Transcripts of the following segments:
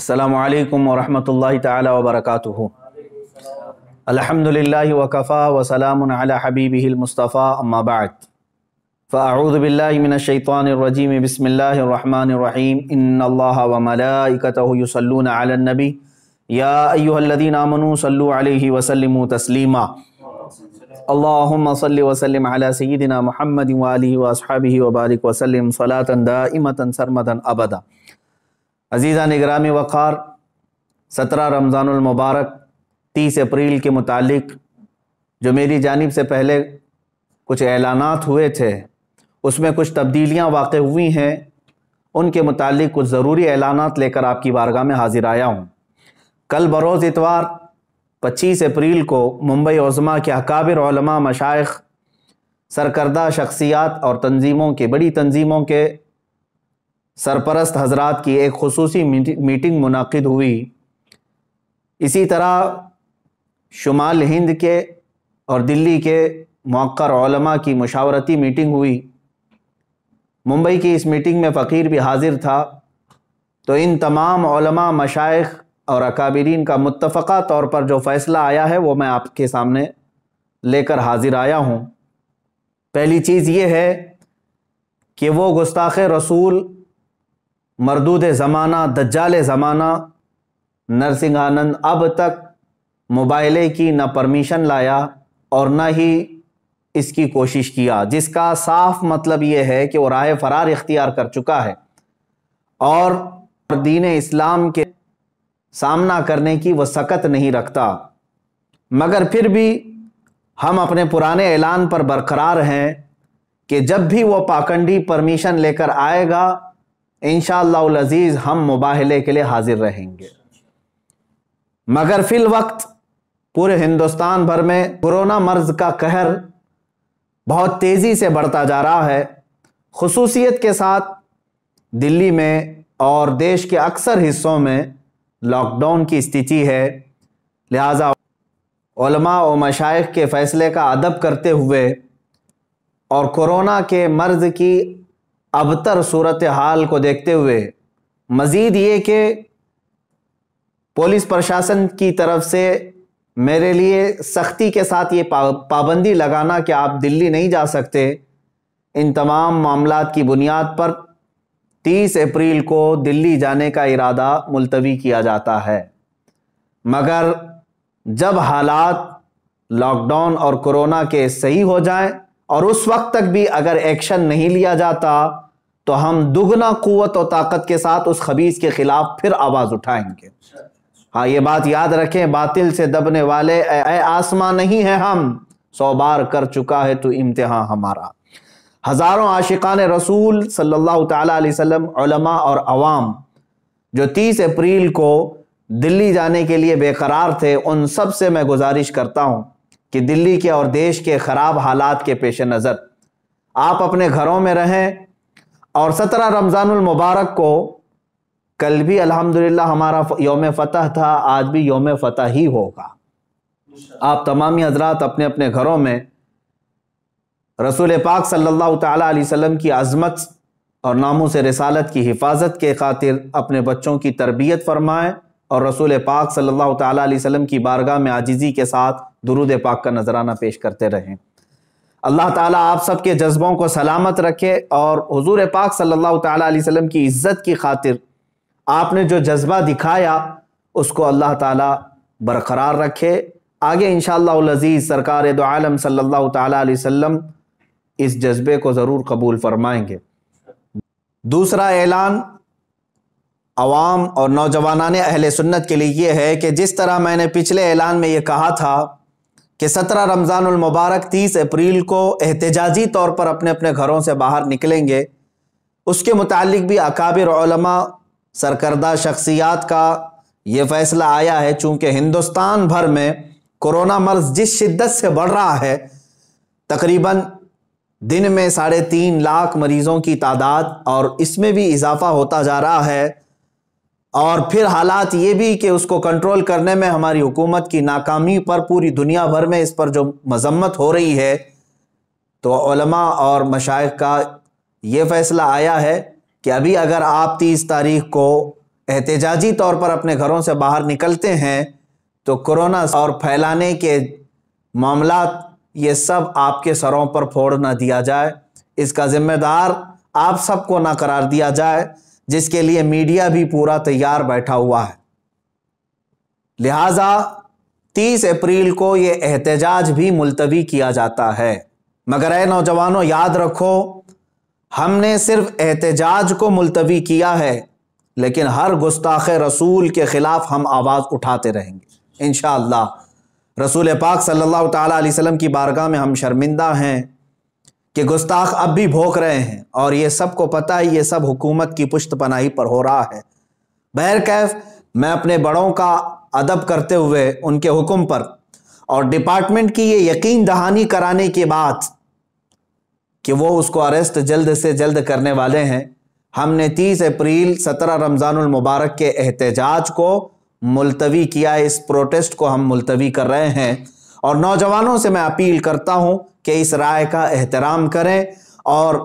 असलकम वरहमल तबरक अलहमदिल्ला वकफ़ा वसलाम हबीबीमस्तफ़ा अम्माबाद फ़ाऊदबिल्लिमिनशैतवानरजीम बसमीम इन्नबी या अयुल्लिन आमनु सल्लु अलैहि वसल्लम तस्लीमा अल्लाहुम्म सल्लि वसल्लिम अला सय्यिदिना मुहम्मदिन व आलिहि व अस्हाबिहि व बारिक वसल्लिम सलातन दाइमतन सरमदन अबदा अजीज़ा निगरामी वक़ार सत्रह रमज़ानमबारक तीस अप्रैल के मुतालिक जो मेरी जानब से पहले कुछ ऐलानात हुए थे उसमें कुछ तब्दीलियाँ वाक़ हुई हैं उनके मुतालिक कुछ ज़रूरी ऐलानात लेकर आपकी बारगाह में हाजिर आया हूँ कल बरोज़ इतवार पच्चीस अप्रैल को मुंबई उज़मा के अकाबिर मशाइ सरकर्दा शख्सियात और तंजीमों के बड़ी तंजीमों के सरपरस्त हजरात की एक खसूसी मीटिंग मुनद हुई इसी तरह शुमाल हिंद के और दिल्ली के मौक़रमा की मशावरती मीटिंग हुई मुंबई की इस मीटिंग में फ़कीर भी हाजिर था तो इन तमाम मशाइ और अकाबरीन का मुतफ़ा तौर पर जो फ़ैसला आया है वो मैं आपके सामने लेकर हाजिर आया हूँ पहली चीज़ ये है कि वो गुस्ताख रसूल मरदूद ज़माना दज्जाल ज़माना नरसिंह आनंद अब तक मोबाइले की ना परमिशन लाया और ना ही इसकी कोशिश किया जिसका साफ मतलब ये है कि वो राय फरार इख्तियार कर चुका है और दीन इस्लाम के सामना करने की वह सकत नहीं रखता मगर फिर भी हम अपने पुराने ऐलान पर बरकरार हैं कि जब भी वो पाखंडी परमिशन लेकर आएगा इन अज़ीज़ हम मुबाहले के लिए हाजिर रहेंगे मगर फिल वक्त पूरे हिंदुस्तान भर में कोरोना मर्ज का कहर बहुत तेज़ी से बढ़ता जा रहा है खसूसियत के साथ दिल्ली में और देश के अक्सर हिस्सों में लॉकडाउन की स्थिति है लिहाजा और मशाइ के फ़ैसले का अदब करते हुए और कोरोना के मर्ज़ की अबतर सूरत हाल को देखते हुए मज़ीद ये कि पुलिस प्रशासन की तरफ से मेरे लिए सख्ती के साथ ये पाबंदी लगाना कि आप दिल्ली नहीं जा सकते इन तमाम मामला की बुनियाद पर 30 अप्रैल को दिल्ली जाने का इरादा मुलतवी किया जाता है मगर जब हालात लॉकडाउन और कोरोना के सही हो जाएं और उस वक्त तक भी अगर एक्शन नहीं लिया जाता तो हम दुगना कुत और ताकत के साथ उस खबीज के खिलाफ फिर आवाज उठाएंगे हाँ ये बात याद रखें बातिल से दबने वाले आसमां नहीं है हम सौ बार कर चुका है तो इम्तहा हमारा हज़ारों आशिकान रसूल सल्लल्लाहु अलैहि उलमा और अवाम जो 30 अप्रैल को दिल्ली जाने के लिए बेकरार थे उन सब से मैं गुजारिश करता हूँ कि दिल्ली के और देश के ख़राब हालात के पेश नज़र आप अपने घरों में रहें और सत्रह रमज़ानुल मुबारक को कल भी अल्हम्दुलिल्लाह हमारा योम फ़तह था आज भी योम फ़तह ही होगा आप तमामी हजरात अपने अपने घरों में रसूल पाक सल्लल्लाहु अलैहि वसल्लम की आज़मत और नामों से रसालत की हिफाजत के खातिर अपने बच्चों की तरबियत फरमाएँ और रसूल पाक सल्लल्लाहु अलैहि वसल्लम की बारगाह में आजीज़ी के साथ दुरुद पाक का नजराना पेश करते रहें अल्लाह ताला आप सब के जज्बों को सलामत रखे और हुजूर पाक सल्लल्लाहु अलैहि वसल्लम की इज़्ज़त की खातिर आपने जो जज्बा दिखाया उसको अल्लाह ताला बरकरार रखे आगे इन अज़ीज़ सरकार दो आलम सल्ला तसम इस जज्बे को ज़रूर कबूल फ़रमाएँगे दूसरा ऐलान आवाम और नौजवान अहल सुन्नत के लिए ये है कि जिस तरह मैंने पिछले ऐलान में यह कहा था कि सत्रह रमज़ानमबारक तीस अप्रैल को एहतजाजी तौर पर अपने अपने घरों से बाहर निकलेंगे उसके मुतल भी अकाबिर सरकर्दा शख्सियात का ये फ़ैसला आया है चूँकि हिंदुस्तान भर में कोरोना मर्ज जिस शिद्दत से बढ़ रहा है तकरीबन दिन में साढ़े तीन लाख मरीज़ों की तादाद और इसमें भी इजाफा होता जा रहा है और फिर हालात ये भी कि उसको कंट्रोल करने में हमारी हुकूमत की नाकामी पर पूरी दुनिया भर में इस पर जो मजम्मत हो रही है तो और मशाइ का ये फैसला आया है कि अभी अगर आप तीस तारीख को एहतजाजी तौर पर अपने घरों से बाहर निकलते हैं तो कोरोना और फैलाने के मामला ये सब आपके सरों पर फोड़ ना दिया जाए इसका ज़िम्मेदार आप सबको ना करार दिया जाए जिसके लिए मीडिया भी पूरा तैयार बैठा हुआ है लिहाजा 30 अप्रैल को ये एहतजाज भी मुलतवी किया जाता है मगर ए नौजवानों याद रखो हमने सिर्फ एहतजाज को मुलतवी किया है लेकिन हर गुस्ताख रसूल के ख़िलाफ़ हम आवाज़ उठाते रहेंगे इन रसूल पाक सल्लल्लाहु अलैहि वसल्लम की बारगाह में हम शर्मिंदा हैं कि गुस्ताख अब भी भोंक रहे हैं और ये सबको पता है ये सब हुकूमत की पुश्त पनाही पर हो रहा है बहर कैफ मैं अपने बड़ों का अदब करते हुए उनके हुक्म पर और डिपार्टमेंट की ये यकीन दहानी कराने के बाद कि वो उसको अरेस्ट जल्द से जल्द करने वाले हैं हमने 30 अप्रैल 17 रमज़ानुल मुबारक के एहतजाज को मुलतवी किया इस प्रोटेस्ट को हम मुलतवी कर रहे हैं और नौजवानों से मैं अपील करता हूं कि इस राय का एहतराम करें और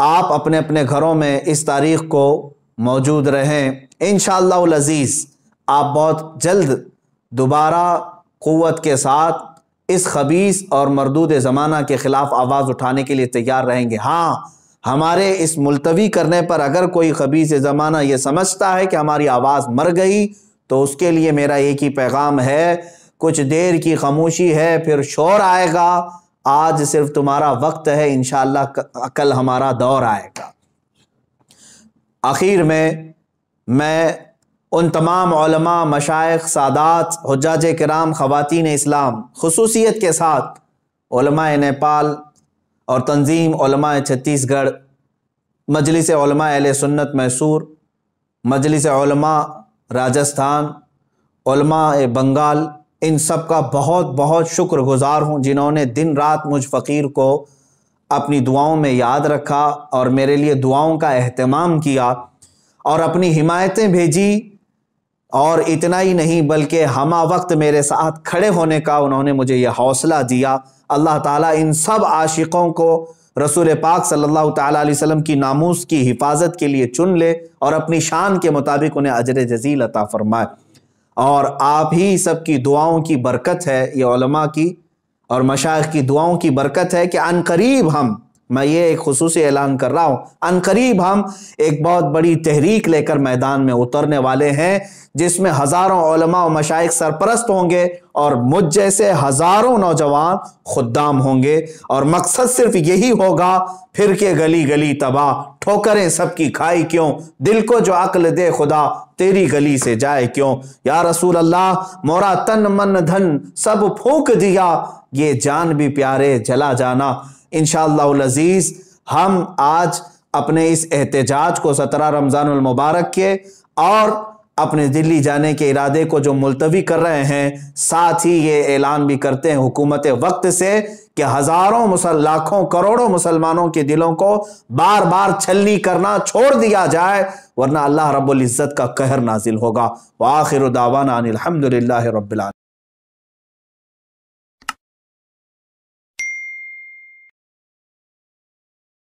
आप अपने अपने घरों में इस तारीख को मौजूद रहें इन अज़ीज़ आप बहुत जल्द दोबारा क़वत के साथ इस खबीस और मरदूद ज़माना के ख़िलाफ़ आवाज़ उठाने के लिए तैयार रहेंगे हाँ हमारे इस मुलतवी करने पर अगर कोई खबीस ज़माना ये समझता है कि हमारी आवाज़ मर गई तो उसके लिए मेरा एक ही पैगाम है कुछ देर की खामोशी है फिर शोर आएगा आज सिर्फ तुम्हारा वक्त है इन कल हमारा दौर आएगा आखिर में मैं उन तमाम मशाइ सादात हजाज कराम ख़वान इस्लाम खसूसियत के साथ नेपाल और तंजीम छत्तीसगढ़ मजलिस अल सुन्नत मैसूर मजलिस राजस्थान बंगाल इन सब का बहुत बहुत शुक्रगुजार हूँ जिन्होंने दिन रात मुझ फ़कीर को अपनी दुआओं में याद रखा और मेरे लिए दुआओं का अहतमाम किया और अपनी हिमायतें भेजी और इतना ही नहीं बल्कि हम वक्त मेरे साथ खड़े होने का उन्होंने मुझे यह हौसला दिया अल्लाह ताला इन सब आशिकों को रसूल पाक सल्लल्लाहु अलैहि वसल्लम की नामूस की हिफाजत के लिए चुन ले और अपनी शान के मुताबिक उन्हें अजर जजील अता फरमाए और आप ही सबकी दुआओं की बरकत है ये की और मशाख की दुआओं की बरकत है कि अनकरीब हम मैं ये एक खसूस ऐलान कर रहा हूँ अनकरीब हम एक बहुत बड़ी तहरीक लेकर मैदान में उतरने वाले हैं जिसमें हज़ारों और मशाइक सरपरस्त होंगे और मुझ जैसे हज़ारों नौजवान खुदाम होंगे और मकसद सिर्फ यही होगा फिर के गली गली तबाह ठोकरें सबकी खाई क्यों दिल को जो अक्ल दे खुदा तेरी गली से जाए क्यों या रसूल अल्लाह मोरा तन मन धन सब फूक दिया ये जान भी प्यारे जला जाना इन शजीज़ हम आज अपने इस एहतजाज को सत्रह रमज़ानमबारक के और अपने दिल्ली जाने के इरादे को जो मुलतवी कर रहे हैं साथ ही ये ऐलान भी करते हैं हुकूमत वक्त से कि हज़ारों लाखों करोड़ों मुसलमानों के दिलों को बार बार छलनी करना छोड़ दिया जाए वरना अल्लाह रब्ज़त का कहर नाजिल होगा वाखिर दावाना अनिल रबाल